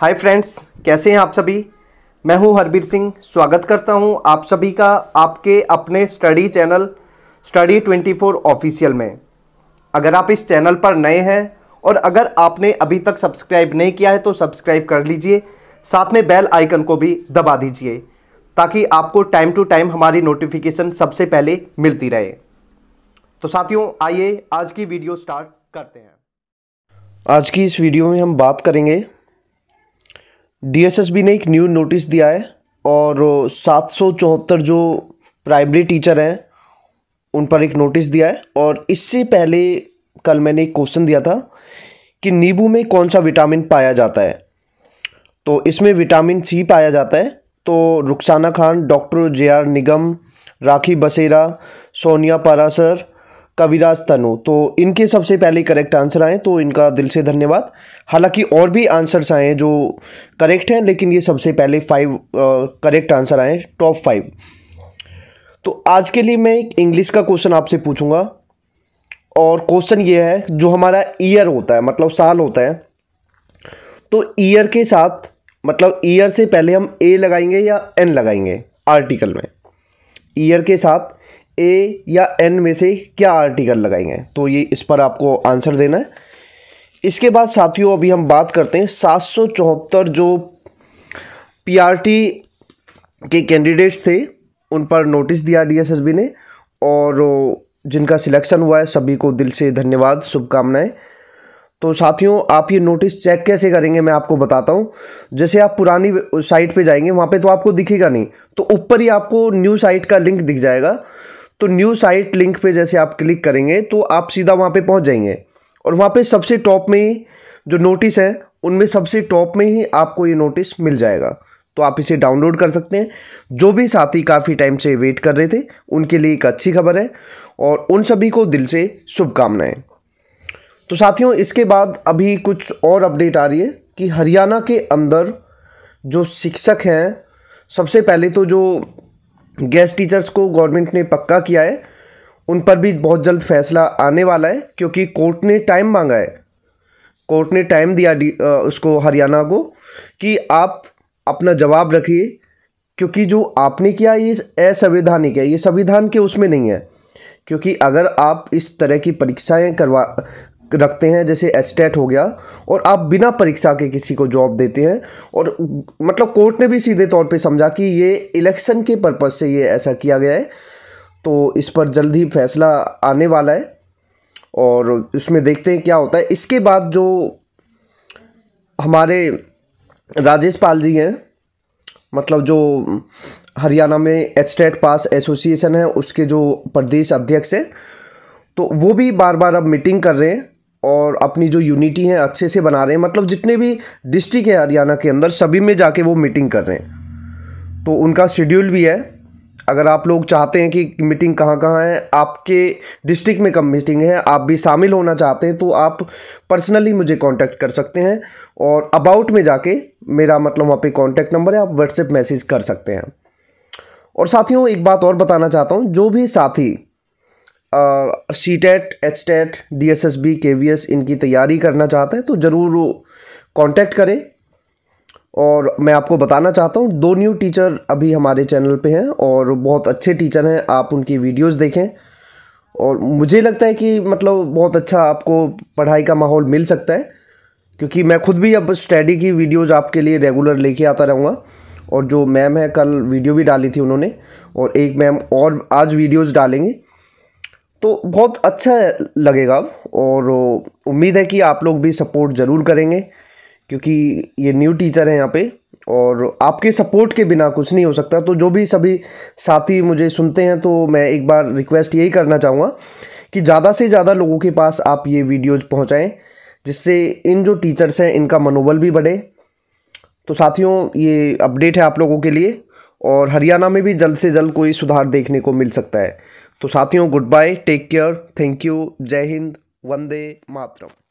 hi friends कैसे हैं आप सभी मैं हूं हरबीर सिंह स्वागत करता हूं आप सभी का आपके अपने स्टडी चैनल स्टडी 24 ऑफिशियल में अगर आप इस चैनल पर नए हैं और अगर आपने अभी तक सब्सक्राइब नहीं किया है तो सब्सक्राइब कर लीजिए साथ में बेल आइकन को भी दबा दीजिए ताकि आपको टाइम टू टाइम हमारी नोटिफिकेशन सबसे पहले मिलती रहे तो साथियों आइए आज की वीडियो स्टार्ट करते हैं आज की इस वीडियो में हम बात करेंगे डीएसएसबी ने एक न्यू नोटिस दिया है और सात सौ चौहत्तर जो प्राइमरी टीचर हैं उन पर एक नोटिस दिया है और इससे पहले कल मैंने एक क्वेश्चन दिया था कि नींबू में कौन सा विटामिन पाया जाता है तो इसमें विटामिन सी पाया जाता है तो Rukhsana Khan doctor J R Nigam Rakhi Basera Sonia Parashar कविराज तनु तो इनके सबसे पहले करेक्ट आंसर आए तो इनका दिल से धन्यवाद हालांकि और भी आंसर्स आए जो करेक्ट हैं लेकिन ये सबसे पहले फाइव करेक्ट आंसर आए टॉप फाइव तो आज के लिए मैं एक इंग्लिश का क्वेश्चन आपसे पूछूंगा और क्वेश्चन ये है जो हमारा ईयर होता है मतलब साल होता है तो ईयर के साथ मतलब ईयर से पहले हम ए लगाएंगे या एन लगाएंगे आर्टिकल में ईयर के साथ ए या एन में से क्या आर्टिकल लगाएंगे तो ये इस पर आपको आंसर देना है इसके बाद साथियों अभी हम बात करते हैं सात जो पीआरटी के कैंडिडेट्स थे उन पर नोटिस दिया डीएसएसबी ने और जिनका सिलेक्शन हुआ है सभी को दिल से धन्यवाद शुभकामनाएं तो साथियों आप ये नोटिस चेक कैसे करेंगे मैं आपको बताता हूँ जैसे आप पुरानी साइट पे जाएंगे वहाँ पे तो आपको दिखेगा नहीं तो ऊपर ही आपको न्यू साइट का लिंक दिख जाएगा तो न्यू साइट लिंक पे जैसे आप क्लिक करेंगे तो आप सीधा वहाँ पे पहुँच जाएंगे और वहाँ पे सबसे टॉप में ही जो नोटिस है उनमें सबसे टॉप में ही आपको ये नोटिस मिल जाएगा तो आप इसे डाउनलोड कर सकते हैं जो भी साथी काफ़ी टाइम से वेट कर रहे थे उनके लिए एक अच्छी खबर है और उन सभी को दिल से शुभकामनाएँ तो साथियों इसके बाद अभी कुछ और अपडेट आ रही है कि हरियाणा के अंदर जो शिक्षक हैं सबसे पहले तो जो गेस्ट टीचर्स को गवर्नमेंट ने पक्का किया है उन पर भी बहुत जल्द फैसला आने वाला है क्योंकि कोर्ट ने टाइम मांगा है कोर्ट ने टाइम दिया उसको हरियाणा को कि आप अपना जवाब रखिए क्योंकि जो आपने किया ये असंवैधानिक है ये संविधान के उसमें नहीं है क्योंकि अगर आप इस तरह की परीक्षाएं करवा रखते हैं जैसे एस्टेट हो गया और आप बिना परीक्षा के किसी को जॉब देते हैं और मतलब कोर्ट ने भी सीधे तौर पे समझा कि ये इलेक्शन के पर्पज़ से ये ऐसा किया गया है तो इस पर जल्द ही फैसला आने वाला है और इसमें देखते हैं क्या होता है इसके बाद जो हमारे राजेश पाल जी हैं मतलब जो हरियाणा में एस्टेट पास एसोसिएशन है उसके जो प्रदेश अध्यक्ष हैं तो वो भी बार बार अब मीटिंग कर रहे हैं और अपनी जो यूनिटी है अच्छे से बना रहे हैं मतलब जितने भी डिस्ट्रिक्ट है हरियाणा के अंदर सभी में जाके वो मीटिंग कर रहे हैं तो उनका शेड्यूल भी है अगर आप लोग चाहते हैं कि मीटिंग कहाँ कहाँ है आपके डिस्ट्रिक्ट में कब मीटिंग है आप भी शामिल होना चाहते हैं तो आप पर्सनली मुझे कांटेक्ट कर सकते हैं और अबाउट में जाके मेरा मतलब वहाँ पे कांटेक्ट नंबर है आप व्हाट्सएप मैसेज कर सकते हैं और साथियों एक बात और बताना चाहता हूँ जो भी साथी C TET H TET D S S B K V S इनकी तैयारी करना चाहते हैं तो ज़रूर कांटेक्ट करें और मैं आपको बताना चाहता हूँ दो न्यू टीचर अभी हमारे चैनल पे हैं और बहुत अच्छे टीचर हैं आप उनकी वीडियोस देखें और मुझे लगता है कि मतलब बहुत अच्छा आपको पढ़ाई का माहौल मिल सकता है क्योंकि मैं खुद भी अब स्टडी की वीडियोज़ आपके लिए रेगुलर लेके आता रहूँगा और जो मैम है कल वीडियो भी डाली थी उन्होंने और एक मैम और आज वीडियोज़ डालेंगे तो बहुत अच्छा लगेगा और उम्मीद है कि आप लोग भी सपोर्ट ज़रूर करेंगे क्योंकि ये न्यू टीचर हैं यहाँ पे और आपके सपोर्ट के बिना कुछ नहीं हो सकता तो जो भी सभी साथी मुझे सुनते हैं तो मैं एक बार रिक्वेस्ट यही करना चाहूँगा कि ज़्यादा से ज़्यादा लोगों के पास आप ये वीडियोज़ पहुँचाएँ जिससे इन जो टीचर्स हैं इनका मनोबल भी बढ़े तो साथियों ये अपडेट है आप लोगों के लिए और हरियाणा में भी जल्द से जल्द कोई सुधार देखने को मिल सकता है तो साथियों good bye take care thank you जय हिंद वंदे मातरम